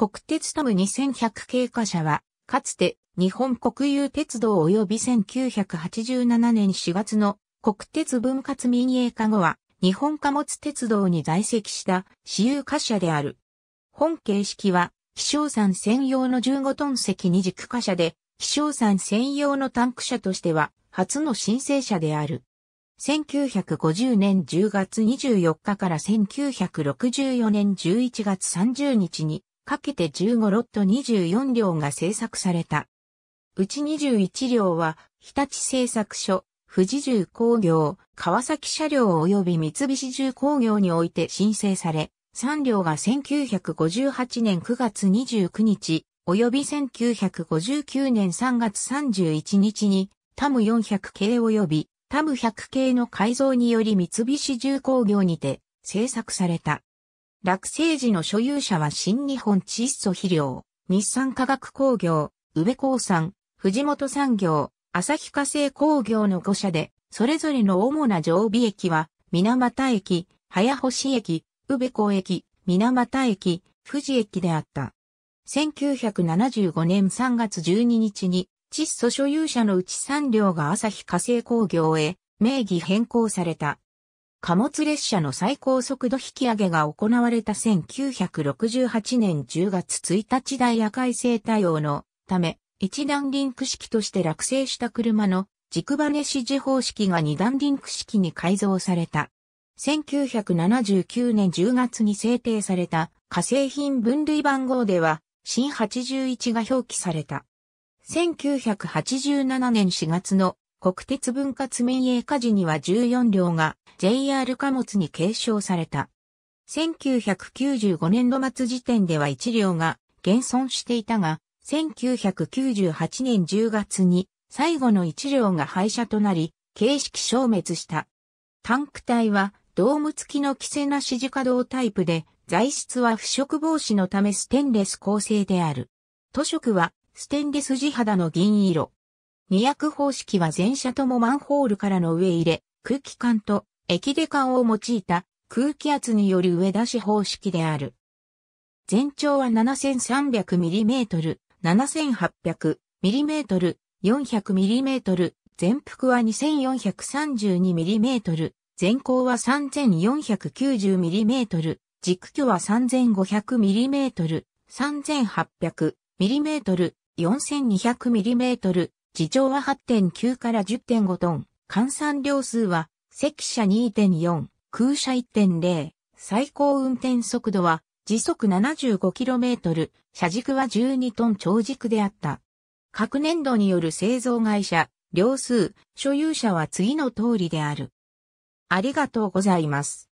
国鉄タム2100系貨車は、かつて日本国有鉄道及び1987年4月の国鉄分割民営化後は、日本貨物鉄道に在籍した私有貨車である。本形式は、気象山専用の15トン積二軸貨車で、気象山専用のタンク車としては、初の申請車である。1950年10月24日から1964年11月30日にかけて15ロット24両が製作された。うち21両は、日立製作所、富士重工業、川崎車両及び三菱重工業において申請され、3両が1958年9月29日、及び1959年3月31日に、タム400系及びタム100系の改造により三菱重工業にて製作された。落成時の所有者は新日本窒素肥料、日産化学工業、宇部鉱産、藤本産業、旭化成工業の5社で、それぞれの主な常備駅は、水俣駅、早星駅、宇部港駅、水俣駅、富士駅であった。1975年3月12日に、窒素所有者のうち3両が旭化成工業へ名義変更された。貨物列車の最高速度引き上げが行われた1968年10月1日大ヤ改正対応のため、一段リンク式として落成した車の軸バネ指示方式が二段リンク式に改造された。1979年10月に制定された化成品分類番号では、新81が表記された。1987年4月の国鉄分割民営化時には14両が JR 貨物に継承された。1995年度末時点では1両が減損していたが、1998年10月に最後の1両が廃車となり、形式消滅した。タンク体はドーム付きの規制な支持稼働タイプで、材質は腐食防止のためステンレス構成である。塗色はステンレス地肌の銀色。二役方式は全車ともマンホールからの上入れ、空気管と液出管を用いた空気圧による上出し方式である。全長は 7300mm、7800mm、400mm、全幅は 2432mm、全高は 3490mm、軸距は 3500mm、3800mm、4200mm、地上は8.9から10.5トン、換算量数は、赤車2.4、空車1.0、最高運転速度は、時速 75km、車軸は12トン長軸であった。各年度による製造会社、量数、所有者は次の通りである。ありがとうございます。